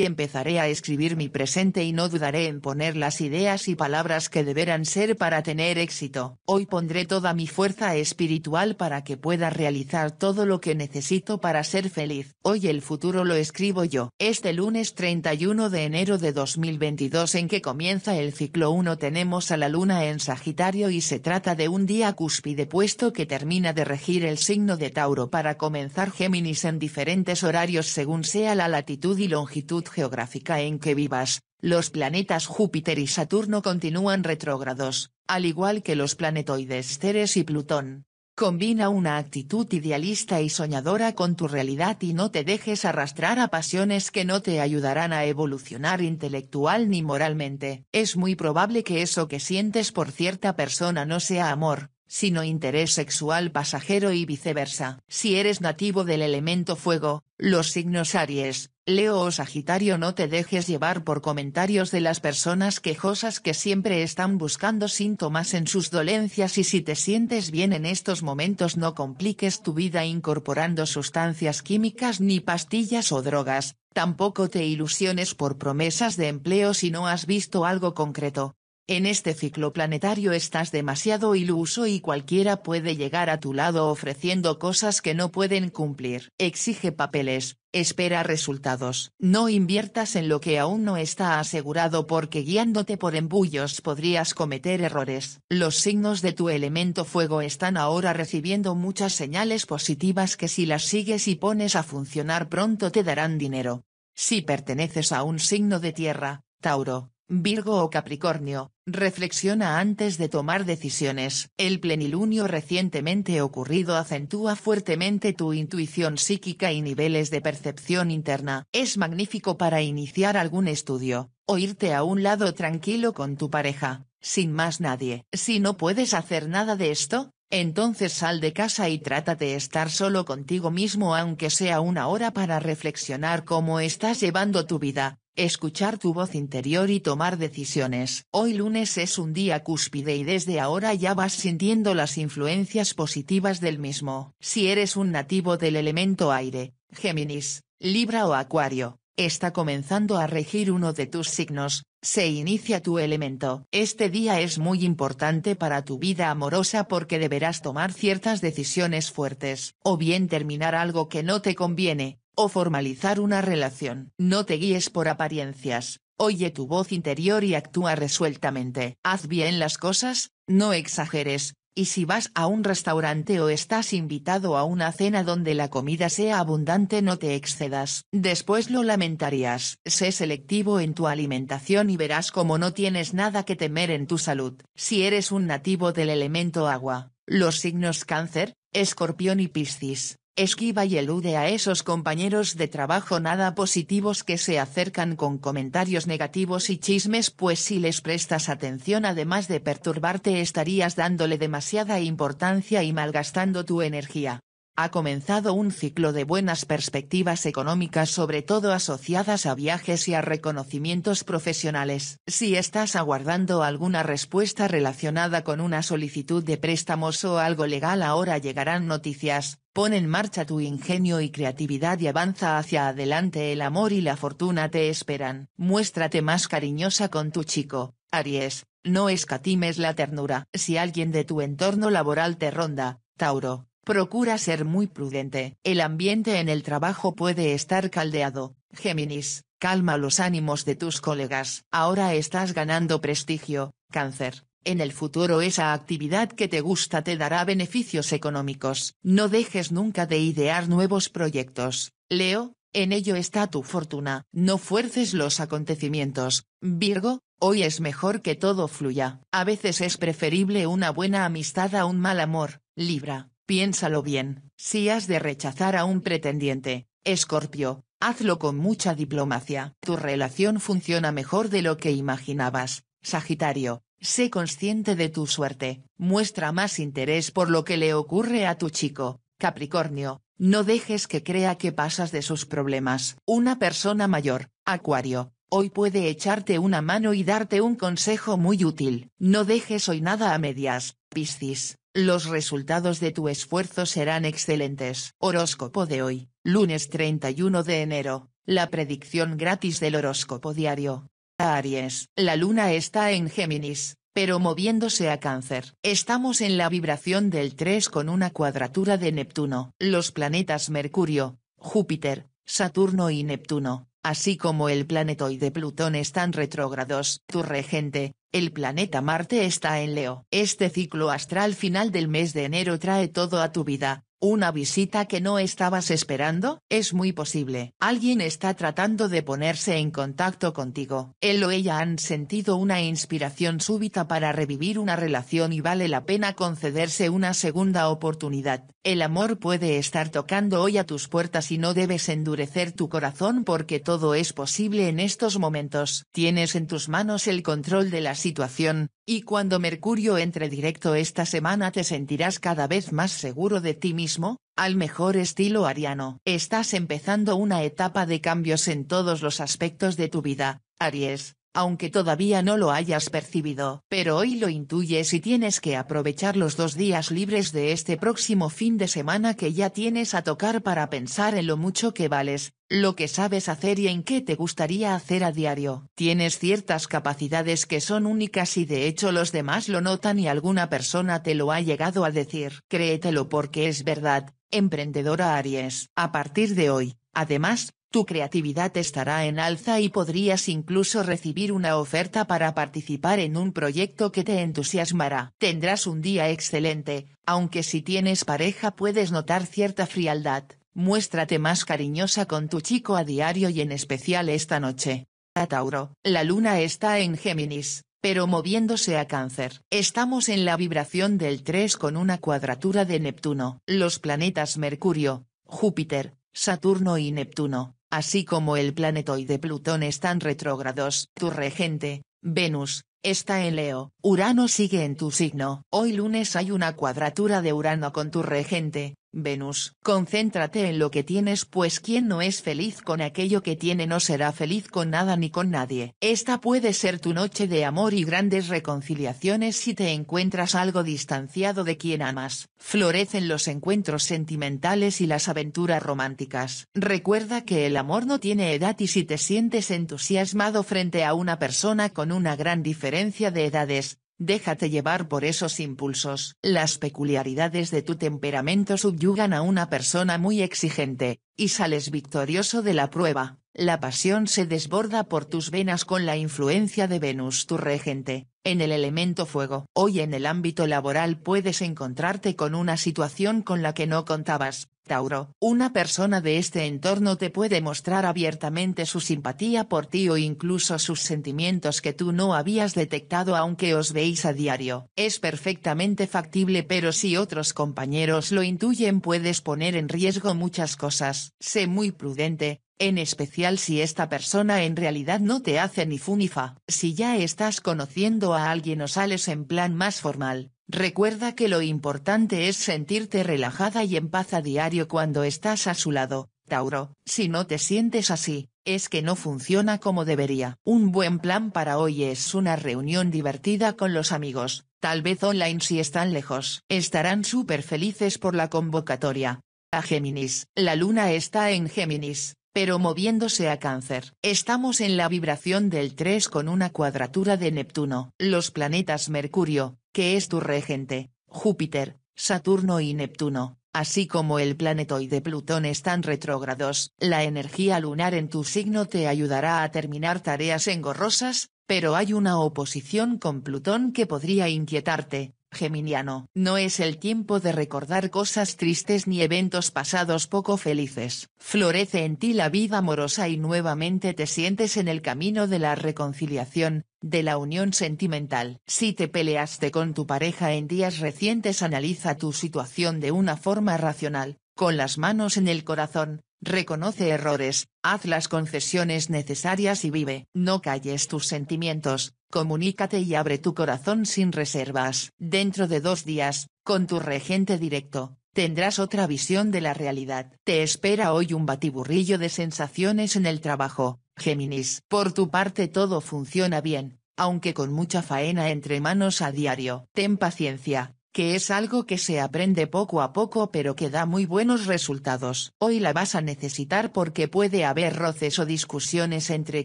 Empezaré a escribir mi presente y no dudaré en poner las ideas y palabras que deberán ser para tener éxito. Hoy pondré toda mi fuerza espiritual para que pueda realizar todo lo que necesito para ser feliz. Hoy el futuro lo escribo yo. Este lunes 31 de enero de 2022 en que comienza el ciclo 1 tenemos a la luna en Sagitario y se trata de un día cúspide puesto que termina de regir el signo de Tauro para comenzar Géminis en diferentes horarios según sea la latitud y longitud geográfica en que vivas, los planetas Júpiter y Saturno continúan retrógrados, al igual que los planetoides Ceres y Plutón. Combina una actitud idealista y soñadora con tu realidad y no te dejes arrastrar a pasiones que no te ayudarán a evolucionar intelectual ni moralmente. Es muy probable que eso que sientes por cierta persona no sea amor, sino interés sexual pasajero y viceversa. Si eres nativo del elemento fuego, los signos Aries, Leo o Sagitario no te dejes llevar por comentarios de las personas quejosas que siempre están buscando síntomas en sus dolencias y si te sientes bien en estos momentos no compliques tu vida incorporando sustancias químicas ni pastillas o drogas, tampoco te ilusiones por promesas de empleo si no has visto algo concreto. En este ciclo planetario estás demasiado iluso y cualquiera puede llegar a tu lado ofreciendo cosas que no pueden cumplir. Exige papeles, espera resultados. No inviertas en lo que aún no está asegurado porque guiándote por embullos podrías cometer errores. Los signos de tu elemento fuego están ahora recibiendo muchas señales positivas que si las sigues y pones a funcionar pronto te darán dinero. Si perteneces a un signo de tierra, Tauro, Virgo o Capricornio, reflexiona antes de tomar decisiones. El plenilunio recientemente ocurrido acentúa fuertemente tu intuición psíquica y niveles de percepción interna. Es magnífico para iniciar algún estudio, o irte a un lado tranquilo con tu pareja, sin más nadie. Si no puedes hacer nada de esto, entonces sal de casa y trata de estar solo contigo mismo aunque sea una hora para reflexionar cómo estás llevando tu vida, escuchar tu voz interior y tomar decisiones. Hoy lunes es un día cúspide y desde ahora ya vas sintiendo las influencias positivas del mismo. Si eres un nativo del elemento aire, Géminis, Libra o Acuario, está comenzando a regir uno de tus signos, se inicia tu elemento. Este día es muy importante para tu vida amorosa porque deberás tomar ciertas decisiones fuertes, o bien terminar algo que no te conviene, o formalizar una relación. No te guíes por apariencias, oye tu voz interior y actúa resueltamente. Haz bien las cosas, no exageres, y si vas a un restaurante o estás invitado a una cena donde la comida sea abundante no te excedas. Después lo lamentarías. Sé selectivo en tu alimentación y verás como no tienes nada que temer en tu salud. Si eres un nativo del elemento agua, los signos cáncer, escorpión y piscis, esquiva y elude a esos compañeros de trabajo nada positivos que se acercan con comentarios negativos y chismes pues si les prestas atención además de perturbarte estarías dándole demasiada importancia y malgastando tu energía. Ha comenzado un ciclo de buenas perspectivas económicas sobre todo asociadas a viajes y a reconocimientos profesionales. Si estás aguardando alguna respuesta relacionada con una solicitud de préstamos o algo legal ahora llegarán noticias, Pon en marcha tu ingenio y creatividad y avanza hacia adelante el amor y la fortuna te esperan. Muéstrate más cariñosa con tu chico, Aries, no escatimes la ternura. Si alguien de tu entorno laboral te ronda, Tauro, procura ser muy prudente. El ambiente en el trabajo puede estar caldeado, Géminis, calma los ánimos de tus colegas. Ahora estás ganando prestigio, Cáncer en el futuro esa actividad que te gusta te dará beneficios económicos. No dejes nunca de idear nuevos proyectos. Leo, en ello está tu fortuna. No fuerces los acontecimientos. Virgo, hoy es mejor que todo fluya. A veces es preferible una buena amistad a un mal amor. Libra, piénsalo bien. Si has de rechazar a un pretendiente, Escorpio, hazlo con mucha diplomacia. Tu relación funciona mejor de lo que imaginabas. Sagitario, Sé consciente de tu suerte, muestra más interés por lo que le ocurre a tu chico, Capricornio, no dejes que crea que pasas de sus problemas. Una persona mayor, Acuario, hoy puede echarte una mano y darte un consejo muy útil. No dejes hoy nada a medias, Piscis, los resultados de tu esfuerzo serán excelentes. Horóscopo de hoy, lunes 31 de enero, la predicción gratis del horóscopo diario Aries. La luna está en Géminis, pero moviéndose a cáncer. Estamos en la vibración del 3 con una cuadratura de Neptuno. Los planetas Mercurio, Júpiter, Saturno y Neptuno, así como el de Plutón están retrógrados. Tu regente, el planeta Marte está en Leo. Este ciclo astral final del mes de enero trae todo a tu vida, ¿Una visita que no estabas esperando? Es muy posible. Alguien está tratando de ponerse en contacto contigo. Él o ella han sentido una inspiración súbita para revivir una relación y vale la pena concederse una segunda oportunidad. El amor puede estar tocando hoy a tus puertas y no debes endurecer tu corazón porque todo es posible en estos momentos. Tienes en tus manos el control de la situación, y cuando Mercurio entre directo esta semana te sentirás cada vez más seguro de ti mismo, al mejor estilo ariano. Estás empezando una etapa de cambios en todos los aspectos de tu vida, Aries, aunque todavía no lo hayas percibido, pero hoy lo intuyes y tienes que aprovechar los dos días libres de este próximo fin de semana que ya tienes a tocar para pensar en lo mucho que vales, lo que sabes hacer y en qué te gustaría hacer a diario. Tienes ciertas capacidades que son únicas y de hecho los demás lo notan y alguna persona te lo ha llegado a decir. Créetelo porque es verdad, emprendedora Aries. A partir de hoy, además, tu creatividad estará en alza y podrías incluso recibir una oferta para participar en un proyecto que te entusiasmará. Tendrás un día excelente, aunque si tienes pareja puedes notar cierta frialdad. Muéstrate más cariñosa con tu chico a diario y en especial esta noche. A ah, Tauro, la luna está en Géminis, pero moviéndose a cáncer. Estamos en la vibración del 3 con una cuadratura de Neptuno. Los planetas Mercurio, Júpiter, Saturno y Neptuno así como el planetoide Plutón están retrógrados. Tu regente, Venus, está en Leo. Urano sigue en tu signo. Hoy lunes hay una cuadratura de Urano con tu regente, Venus, concéntrate en lo que tienes pues quien no es feliz con aquello que tiene no será feliz con nada ni con nadie. Esta puede ser tu noche de amor y grandes reconciliaciones si te encuentras algo distanciado de quien amas. Florecen los encuentros sentimentales y las aventuras románticas. Recuerda que el amor no tiene edad y si te sientes entusiasmado frente a una persona con una gran diferencia de edades, Déjate llevar por esos impulsos. Las peculiaridades de tu temperamento subyugan a una persona muy exigente, y sales victorioso de la prueba. La pasión se desborda por tus venas con la influencia de Venus tu regente, en el elemento fuego. Hoy en el ámbito laboral puedes encontrarte con una situación con la que no contabas, Tauro, una persona de este entorno te puede mostrar abiertamente su simpatía por ti o incluso sus sentimientos que tú no habías detectado aunque os veis a diario. Es perfectamente factible pero si otros compañeros lo intuyen puedes poner en riesgo muchas cosas. Sé muy prudente, en especial si esta persona en realidad no te hace ni funifa. Si ya estás conociendo a alguien o sales en plan más formal, Recuerda que lo importante es sentirte relajada y en paz a diario cuando estás a su lado, Tauro, si no te sientes así, es que no funciona como debería. Un buen plan para hoy es una reunión divertida con los amigos, tal vez online si están lejos. Estarán súper felices por la convocatoria. A Géminis, la luna está en Géminis, pero moviéndose a cáncer. Estamos en la vibración del 3 con una cuadratura de Neptuno. Los planetas Mercurio, que es tu regente, Júpiter, Saturno y Neptuno, así como el de Plutón están retrógrados. La energía lunar en tu signo te ayudará a terminar tareas engorrosas, pero hay una oposición con Plutón que podría inquietarte, Geminiano. No es el tiempo de recordar cosas tristes ni eventos pasados poco felices. Florece en ti la vida amorosa y nuevamente te sientes en el camino de la reconciliación, de la unión sentimental. Si te peleaste con tu pareja en días recientes analiza tu situación de una forma racional, con las manos en el corazón, Reconoce errores, haz las concesiones necesarias y vive. No calles tus sentimientos, comunícate y abre tu corazón sin reservas. Dentro de dos días, con tu regente directo, tendrás otra visión de la realidad. Te espera hoy un batiburrillo de sensaciones en el trabajo, Géminis. Por tu parte todo funciona bien, aunque con mucha faena entre manos a diario. Ten paciencia, que es algo que se aprende poco a poco pero que da muy buenos resultados. Hoy la vas a necesitar porque puede haber roces o discusiones entre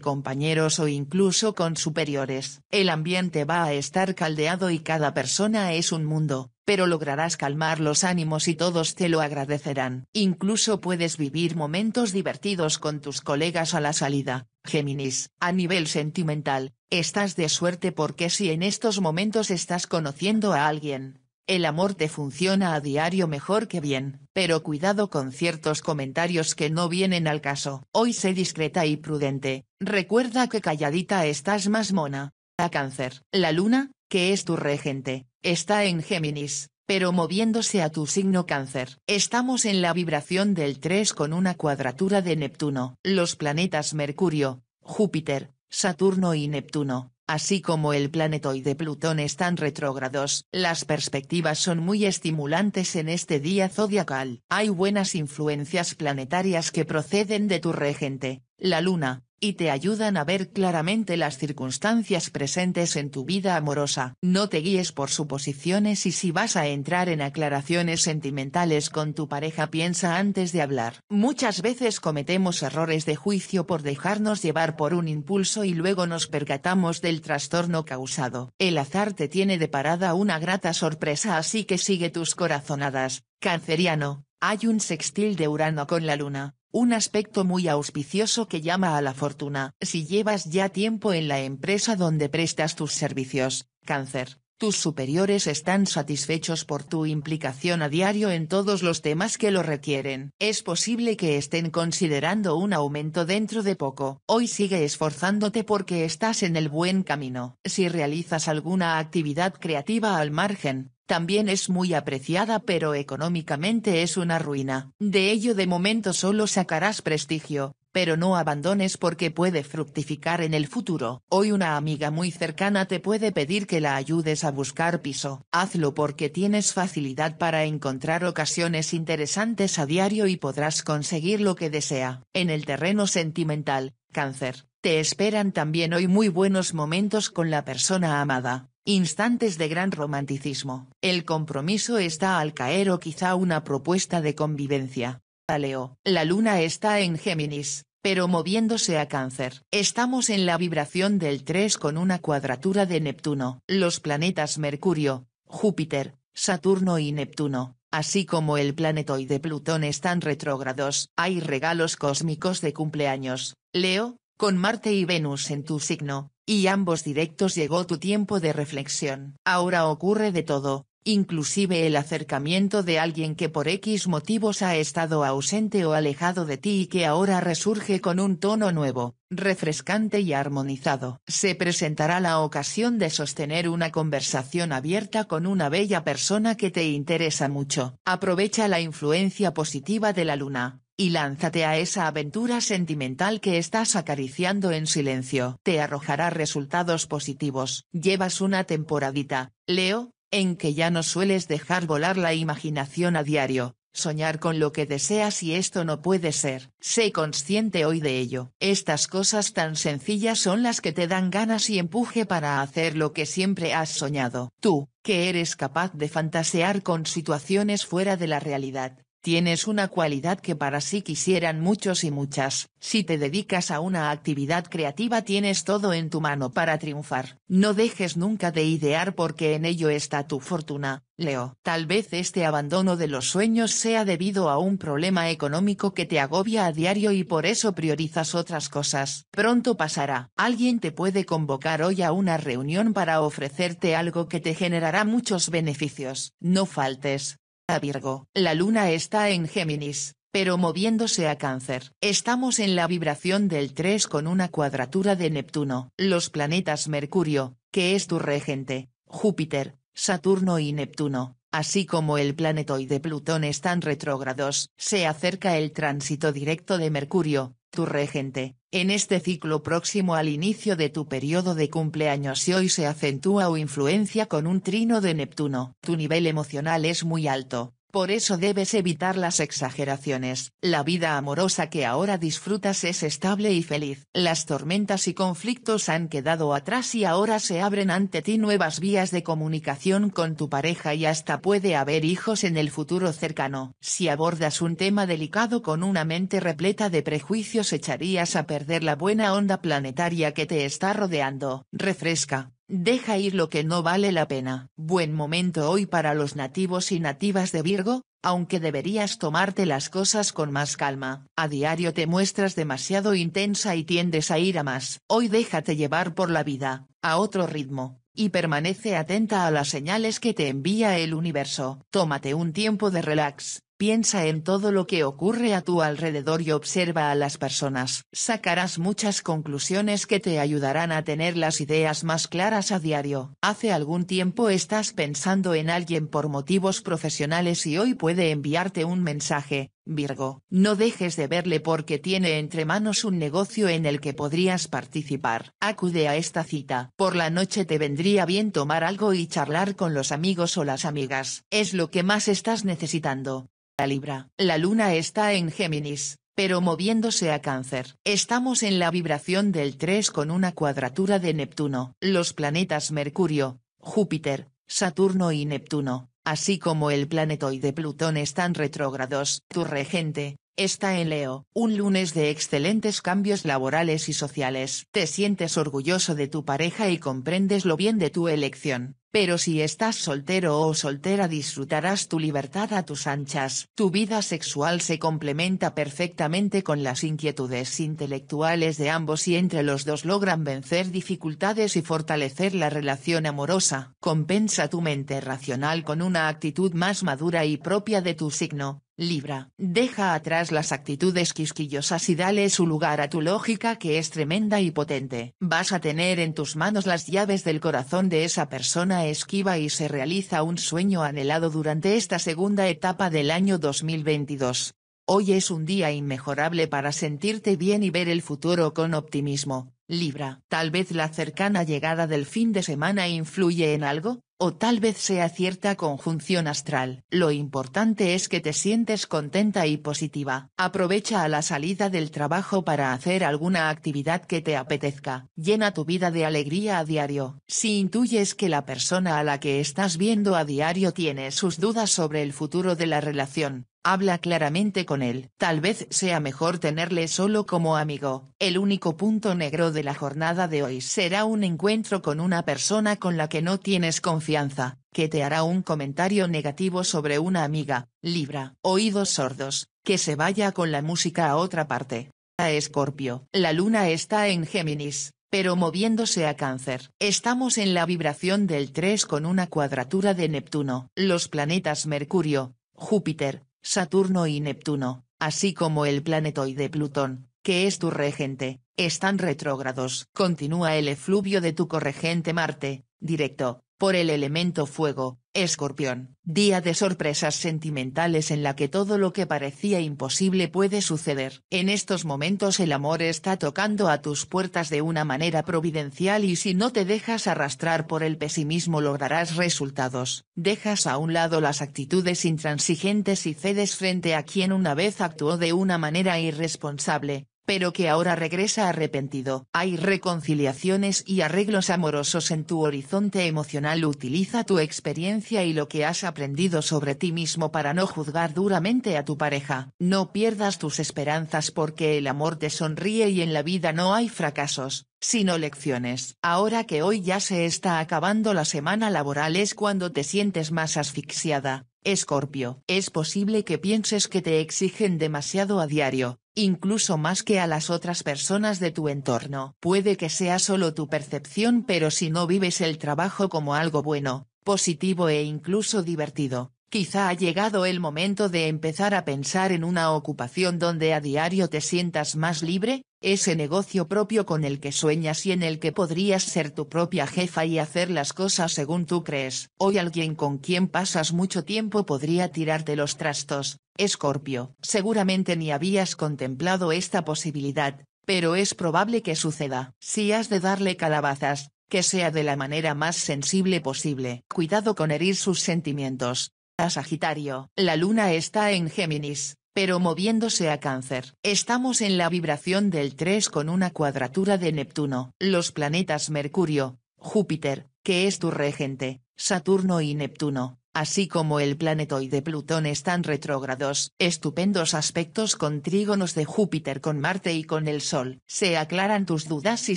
compañeros o incluso con superiores. El ambiente va a estar caldeado y cada persona es un mundo, pero lograrás calmar los ánimos y todos te lo agradecerán. Incluso puedes vivir momentos divertidos con tus colegas a la salida. Géminis, a nivel sentimental, estás de suerte porque si en estos momentos estás conociendo a alguien, el amor te funciona a diario mejor que bien, pero cuidado con ciertos comentarios que no vienen al caso. Hoy sé discreta y prudente, recuerda que calladita estás más mona. A cáncer, la luna, que es tu regente, está en Géminis, pero moviéndose a tu signo cáncer. Estamos en la vibración del 3 con una cuadratura de Neptuno. Los planetas Mercurio, Júpiter, Saturno y Neptuno, así como el planetoide Plutón están retrógrados. Las perspectivas son muy estimulantes en este día zodiacal. Hay buenas influencias planetarias que proceden de tu regente, la Luna, y te ayudan a ver claramente las circunstancias presentes en tu vida amorosa. No te guíes por suposiciones y si vas a entrar en aclaraciones sentimentales con tu pareja piensa antes de hablar. Muchas veces cometemos errores de juicio por dejarnos llevar por un impulso y luego nos percatamos del trastorno causado. El azar te tiene parada una grata sorpresa así que sigue tus corazonadas, canceriano, hay un sextil de Urano con la Luna, un aspecto muy auspicioso que llama a la fortuna. Si llevas ya tiempo en la empresa donde prestas tus servicios, cáncer, tus superiores están satisfechos por tu implicación a diario en todos los temas que lo requieren. Es posible que estén considerando un aumento dentro de poco. Hoy sigue esforzándote porque estás en el buen camino. Si realizas alguna actividad creativa al margen, también es muy apreciada pero económicamente es una ruina. De ello de momento solo sacarás prestigio, pero no abandones porque puede fructificar en el futuro. Hoy una amiga muy cercana te puede pedir que la ayudes a buscar piso. Hazlo porque tienes facilidad para encontrar ocasiones interesantes a diario y podrás conseguir lo que desea. En el terreno sentimental, cáncer, te esperan también hoy muy buenos momentos con la persona amada. Instantes de gran romanticismo. El compromiso está al caer o quizá una propuesta de convivencia a Leo. La luna está en Géminis, pero moviéndose a cáncer. Estamos en la vibración del 3 con una cuadratura de Neptuno. Los planetas Mercurio, Júpiter, Saturno y Neptuno, así como el planetoide Plutón están retrógrados. Hay regalos cósmicos de cumpleaños, Leo, con Marte y Venus en tu signo, y ambos directos llegó tu tiempo de reflexión. Ahora ocurre de todo, inclusive el acercamiento de alguien que por X motivos ha estado ausente o alejado de ti y que ahora resurge con un tono nuevo, refrescante y armonizado. Se presentará la ocasión de sostener una conversación abierta con una bella persona que te interesa mucho. Aprovecha la influencia positiva de la luna y lánzate a esa aventura sentimental que estás acariciando en silencio. Te arrojará resultados positivos. Llevas una temporadita, Leo, en que ya no sueles dejar volar la imaginación a diario, soñar con lo que deseas y esto no puede ser. Sé consciente hoy de ello. Estas cosas tan sencillas son las que te dan ganas y empuje para hacer lo que siempre has soñado. Tú, que eres capaz de fantasear con situaciones fuera de la realidad, Tienes una cualidad que para sí quisieran muchos y muchas. Si te dedicas a una actividad creativa tienes todo en tu mano para triunfar. No dejes nunca de idear porque en ello está tu fortuna, Leo. Tal vez este abandono de los sueños sea debido a un problema económico que te agobia a diario y por eso priorizas otras cosas. Pronto pasará. Alguien te puede convocar hoy a una reunión para ofrecerte algo que te generará muchos beneficios. No faltes. Virgo. La luna está en Géminis, pero moviéndose a cáncer. Estamos en la vibración del 3 con una cuadratura de Neptuno. Los planetas Mercurio, que es tu regente, Júpiter, Saturno y Neptuno, así como el planetoide Plutón están retrógrados. Se acerca el tránsito directo de Mercurio, tu regente, en este ciclo próximo al inicio de tu periodo de cumpleaños y hoy se acentúa o influencia con un trino de Neptuno. Tu nivel emocional es muy alto, por eso debes evitar las exageraciones. La vida amorosa que ahora disfrutas es estable y feliz. Las tormentas y conflictos han quedado atrás y ahora se abren ante ti nuevas vías de comunicación con tu pareja y hasta puede haber hijos en el futuro cercano. Si abordas un tema delicado con una mente repleta de prejuicios echarías a perder la buena onda planetaria que te está rodeando. Refresca. Deja ir lo que no vale la pena. Buen momento hoy para los nativos y nativas de Virgo, aunque deberías tomarte las cosas con más calma. A diario te muestras demasiado intensa y tiendes a ir a más. Hoy déjate llevar por la vida, a otro ritmo, y permanece atenta a las señales que te envía el universo. Tómate un tiempo de relax, Piensa en todo lo que ocurre a tu alrededor y observa a las personas. Sacarás muchas conclusiones que te ayudarán a tener las ideas más claras a diario. Hace algún tiempo estás pensando en alguien por motivos profesionales y hoy puede enviarte un mensaje, Virgo, no dejes de verle porque tiene entre manos un negocio en el que podrías participar. Acude a esta cita. Por la noche te vendría bien tomar algo y charlar con los amigos o las amigas. Es lo que más estás necesitando. La Libra. La luna está en Géminis, pero moviéndose a cáncer. Estamos en la vibración del 3 con una cuadratura de Neptuno. Los planetas Mercurio, Júpiter, Saturno y Neptuno así como el de Plutón están retrógrados, tu regente, está en Leo. Un lunes de excelentes cambios laborales y sociales. Te sientes orgulloso de tu pareja y comprendes lo bien de tu elección. Pero si estás soltero o soltera disfrutarás tu libertad a tus anchas. Tu vida sexual se complementa perfectamente con las inquietudes intelectuales de ambos y entre los dos logran vencer dificultades y fortalecer la relación amorosa. Compensa tu mente racional con una actitud más madura y propia de tu signo, Libra. Deja atrás las actitudes quisquillosas y dale su lugar a tu lógica que es tremenda y potente. Vas a tener en tus manos las llaves del corazón de esa persona esquiva y se realiza un sueño anhelado durante esta segunda etapa del año 2022. Hoy es un día inmejorable para sentirte bien y ver el futuro con optimismo, Libra. Tal vez la cercana llegada del fin de semana influye en algo, o tal vez sea cierta conjunción astral. Lo importante es que te sientes contenta y positiva. Aprovecha a la salida del trabajo para hacer alguna actividad que te apetezca. Llena tu vida de alegría a diario. Si intuyes que la persona a la que estás viendo a diario tiene sus dudas sobre el futuro de la relación, habla claramente con él. Tal vez sea mejor tenerle solo como amigo. El único punto negro de la jornada de hoy será un encuentro con una persona con la que no tienes confianza, que te hará un comentario negativo sobre una amiga, Libra. Oídos sordos, que se vaya con la música a otra parte. A Escorpio. La luna está en Géminis pero moviéndose a cáncer. Estamos en la vibración del 3 con una cuadratura de Neptuno. Los planetas Mercurio, Júpiter, Saturno y Neptuno, así como el planetoide Plutón, que es tu regente, están retrógrados. Continúa el efluvio de tu corregente Marte, directo, por el elemento fuego, escorpión, día de sorpresas sentimentales en la que todo lo que parecía imposible puede suceder. En estos momentos el amor está tocando a tus puertas de una manera providencial y si no te dejas arrastrar por el pesimismo lograrás resultados. Dejas a un lado las actitudes intransigentes y cedes frente a quien una vez actuó de una manera irresponsable, pero que ahora regresa arrepentido. Hay reconciliaciones y arreglos amorosos en tu horizonte emocional. Utiliza tu experiencia y lo que has aprendido sobre ti mismo para no juzgar duramente a tu pareja. No pierdas tus esperanzas porque el amor te sonríe y en la vida no hay fracasos sino lecciones. Ahora que hoy ya se está acabando la semana laboral es cuando te sientes más asfixiada, Escorpio. Es posible que pienses que te exigen demasiado a diario, incluso más que a las otras personas de tu entorno. Puede que sea solo tu percepción pero si no vives el trabajo como algo bueno, positivo e incluso divertido, Quizá ha llegado el momento de empezar a pensar en una ocupación donde a diario te sientas más libre, ese negocio propio con el que sueñas y en el que podrías ser tu propia jefa y hacer las cosas según tú crees. Hoy alguien con quien pasas mucho tiempo podría tirarte los trastos, Escorpio. Seguramente ni habías contemplado esta posibilidad, pero es probable que suceda. Si has de darle calabazas, que sea de la manera más sensible posible. Cuidado con herir sus sentimientos, a Sagitario. La luna está en Géminis, pero moviéndose a Cáncer. Estamos en la vibración del 3 con una cuadratura de Neptuno. Los planetas Mercurio, Júpiter, que es tu regente, Saturno y Neptuno, así como el y de Plutón están retrógrados, estupendos aspectos con trígonos de Júpiter con Marte y con el Sol. Se aclaran tus dudas y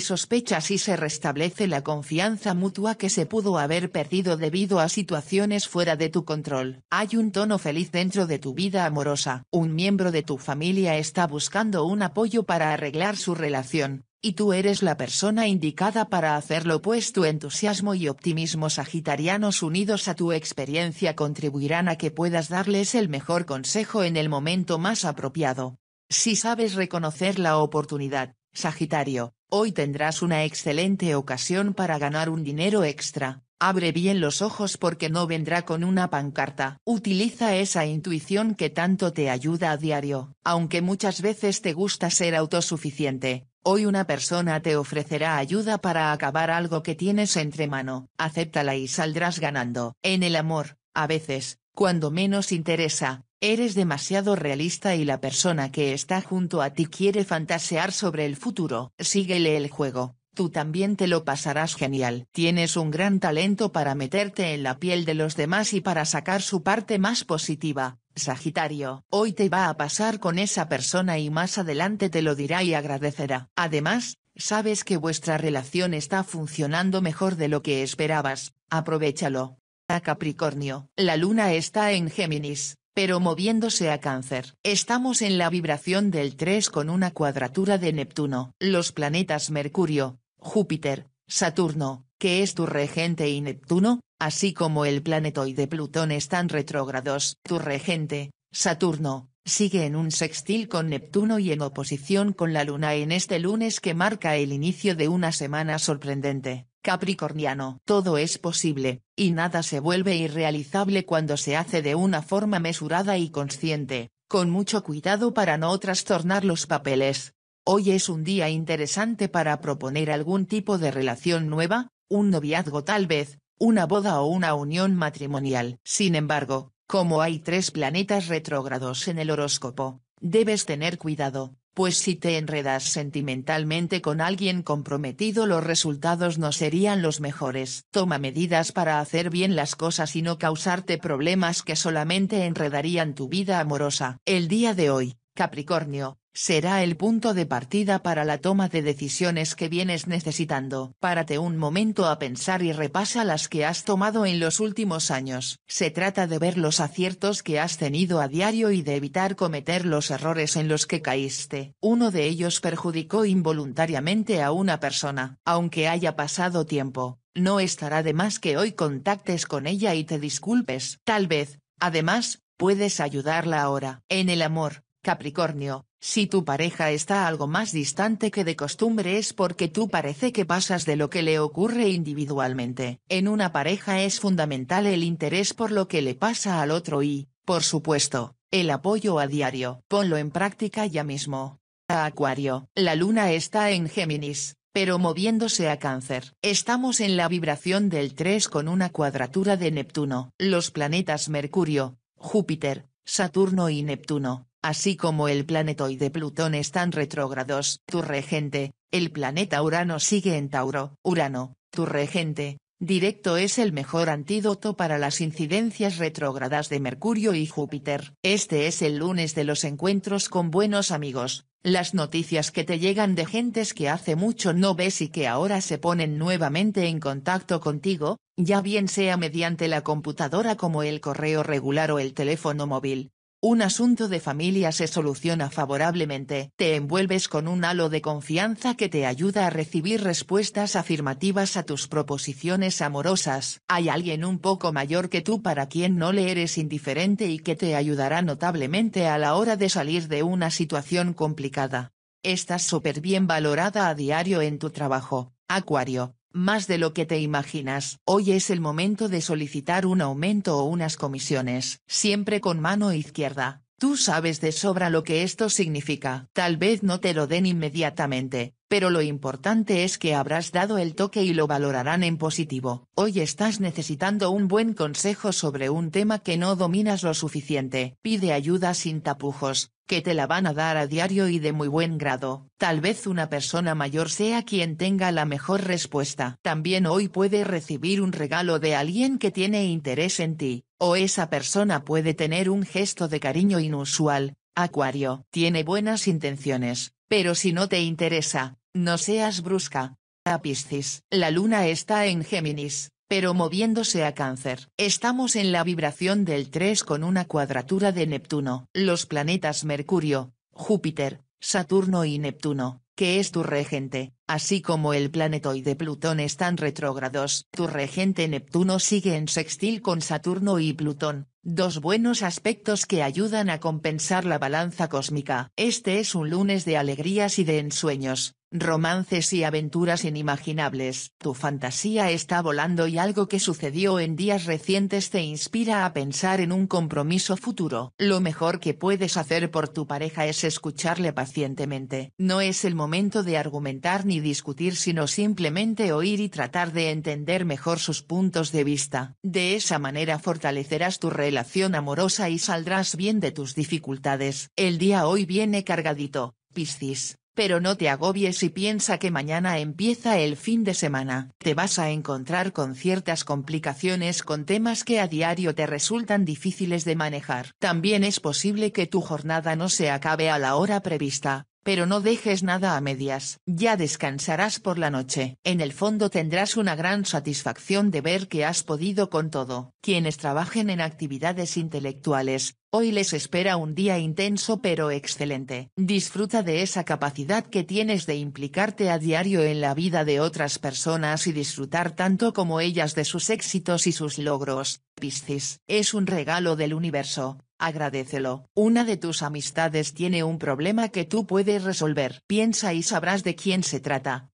sospechas y se restablece la confianza mutua que se pudo haber perdido debido a situaciones fuera de tu control. Hay un tono feliz dentro de tu vida amorosa. Un miembro de tu familia está buscando un apoyo para arreglar su relación, y tú eres la persona indicada para hacerlo pues tu entusiasmo y optimismo sagitarianos unidos a tu experiencia contribuirán a que puedas darles el mejor consejo en el momento más apropiado. Si sabes reconocer la oportunidad, Sagitario, hoy tendrás una excelente ocasión para ganar un dinero extra. Abre bien los ojos porque no vendrá con una pancarta. Utiliza esa intuición que tanto te ayuda a diario. Aunque muchas veces te gusta ser autosuficiente, hoy una persona te ofrecerá ayuda para acabar algo que tienes entre mano. Acéptala y saldrás ganando. En el amor, a veces, cuando menos interesa, Eres demasiado realista y la persona que está junto a ti quiere fantasear sobre el futuro. Síguele el juego tú también te lo pasarás genial. Tienes un gran talento para meterte en la piel de los demás y para sacar su parte más positiva, Sagitario. Hoy te va a pasar con esa persona y más adelante te lo dirá y agradecerá. Además, sabes que vuestra relación está funcionando mejor de lo que esperabas, aprovechalo. A Capricornio. La luna está en Géminis, pero moviéndose a cáncer. Estamos en la vibración del 3 con una cuadratura de Neptuno. Los planetas Mercurio, Júpiter, Saturno, que es tu regente y Neptuno, así como el de Plutón están retrógrados. Tu regente, Saturno, sigue en un sextil con Neptuno y en oposición con la Luna en este lunes que marca el inicio de una semana sorprendente. Capricorniano. Todo es posible, y nada se vuelve irrealizable cuando se hace de una forma mesurada y consciente, con mucho cuidado para no trastornar los papeles. Hoy es un día interesante para proponer algún tipo de relación nueva, un noviazgo tal vez, una boda o una unión matrimonial. Sin embargo, como hay tres planetas retrógrados en el horóscopo, debes tener cuidado, pues si te enredas sentimentalmente con alguien comprometido los resultados no serían los mejores. Toma medidas para hacer bien las cosas y no causarte problemas que solamente enredarían tu vida amorosa. El día de hoy, Capricornio, será el punto de partida para la toma de decisiones que vienes necesitando. Párate un momento a pensar y repasa las que has tomado en los últimos años. Se trata de ver los aciertos que has tenido a diario y de evitar cometer los errores en los que caíste. Uno de ellos perjudicó involuntariamente a una persona, aunque haya pasado tiempo. No estará de más que hoy contactes con ella y te disculpes. Tal vez, además, puedes ayudarla ahora. En el amor, Capricornio, si tu pareja está algo más distante que de costumbre es porque tú parece que pasas de lo que le ocurre individualmente. En una pareja es fundamental el interés por lo que le pasa al otro y, por supuesto, el apoyo a diario. Ponlo en práctica ya mismo. Acuario, la luna está en Géminis, pero moviéndose a cáncer. Estamos en la vibración del 3 con una cuadratura de Neptuno. Los planetas Mercurio, Júpiter, Saturno y Neptuno así como el de Plutón están retrógrados. Tu regente, el planeta Urano sigue en Tauro. Urano, tu regente, directo es el mejor antídoto para las incidencias retrógradas de Mercurio y Júpiter. Este es el lunes de los encuentros con buenos amigos, las noticias que te llegan de gentes que hace mucho no ves y que ahora se ponen nuevamente en contacto contigo, ya bien sea mediante la computadora como el correo regular o el teléfono móvil. Un asunto de familia se soluciona favorablemente, te envuelves con un halo de confianza que te ayuda a recibir respuestas afirmativas a tus proposiciones amorosas. Hay alguien un poco mayor que tú para quien no le eres indiferente y que te ayudará notablemente a la hora de salir de una situación complicada. Estás súper bien valorada a diario en tu trabajo, Acuario, más de lo que te imaginas, hoy es el momento de solicitar un aumento o unas comisiones, siempre con mano izquierda. Tú sabes de sobra lo que esto significa. Tal vez no te lo den inmediatamente, pero lo importante es que habrás dado el toque y lo valorarán en positivo. Hoy estás necesitando un buen consejo sobre un tema que no dominas lo suficiente. Pide ayuda sin tapujos, que te la van a dar a diario y de muy buen grado. Tal vez una persona mayor sea quien tenga la mejor respuesta. También hoy puede recibir un regalo de alguien que tiene interés en ti, o esa persona puede tener un gesto de cariño inusual. Acuario, tiene buenas intenciones, pero si no te interesa, no seas brusca. Apiscis. la luna está en Géminis, pero moviéndose a cáncer. Estamos en la vibración del 3 con una cuadratura de Neptuno. Los planetas Mercurio, Júpiter, Saturno y Neptuno, que es tu regente, así como el planetoide Plutón están retrógrados. Tu regente Neptuno sigue en sextil con Saturno y Plutón, dos buenos aspectos que ayudan a compensar la balanza cósmica. Este es un lunes de alegrías y de ensueños Romances y aventuras inimaginables, tu fantasía está volando y algo que sucedió en días recientes te inspira a pensar en un compromiso futuro. Lo mejor que puedes hacer por tu pareja es escucharle pacientemente. No es el momento de argumentar ni discutir sino simplemente oír y tratar de entender mejor sus puntos de vista. De esa manera fortalecerás tu relación amorosa y saldrás bien de tus dificultades. El día hoy viene cargadito, Piscis. Pero no te agobies y piensa que mañana empieza el fin de semana. Te vas a encontrar con ciertas complicaciones con temas que a diario te resultan difíciles de manejar. También es posible que tu jornada no se acabe a la hora prevista, pero no dejes nada a medias. Ya descansarás por la noche. En el fondo tendrás una gran satisfacción de ver que has podido con todo. Quienes trabajen en actividades intelectuales, Hoy les espera un día intenso pero excelente. Disfruta de esa capacidad que tienes de implicarte a diario en la vida de otras personas y disfrutar tanto como ellas de sus éxitos y sus logros. Piscis es un regalo del universo. Agradecelo. Una de tus amistades tiene un problema que tú puedes resolver. Piensa y sabrás de quién se trata.